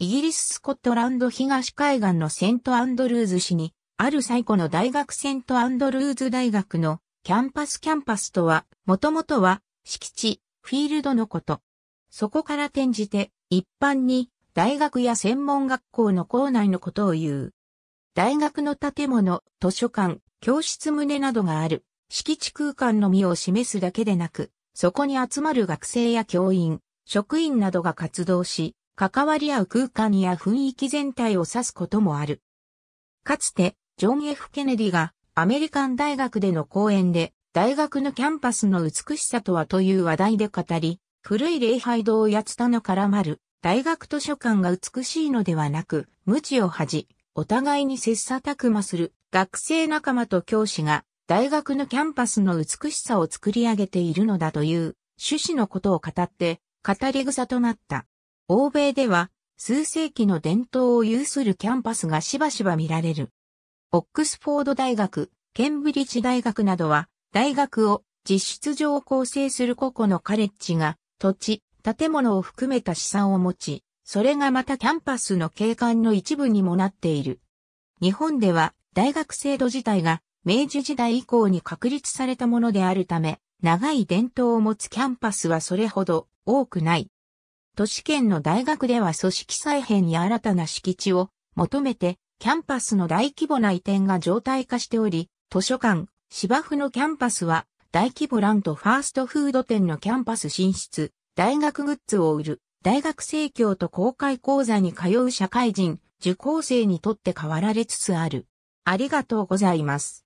イギリス・スコットランド東海岸のセントアンドルーズ市に、ある最古の大学セントアンドルーズ大学のキャンパスキャンパスとは、もともとは敷地、フィールドのこと。そこから転じて、一般に大学や専門学校の校内のことを言う。大学の建物、図書館、教室棟などがある、敷地空間のみを示すだけでなく、そこに集まる学生や教員、職員などが活動し、関わり合う空間や雰囲気全体を指すこともある。かつて、ジョン・ F・ ケネディがアメリカン大学での講演で、大学のキャンパスの美しさとはという話題で語り、古い礼拝堂やツタの絡まる大学図書館が美しいのではなく、無知を恥じ、お互いに切磋琢磨する学生仲間と教師が大学のキャンパスの美しさを作り上げているのだという趣旨のことを語って、語り草となった。欧米では数世紀の伝統を有するキャンパスがしばしば見られる。オックスフォード大学、ケンブリッジ大学などは、大学を実質上構成する個々のカレッジが、土地、建物を含めた資産を持ち、それがまたキャンパスの景観の一部にもなっている。日本では、大学制度自体が、明治時代以降に確立されたものであるため、長い伝統を持つキャンパスはそれほど多くない。都市圏の大学では組織再編や新たな敷地を求めて、キャンパスの大規模な移転が常態化しており、図書館、芝生のキャンパスは、大規模ランとファーストフード店のキャンパス進出、大学グッズを売る、大学生協と公開講座に通う社会人、受講生にとって変わられつつある。ありがとうございます。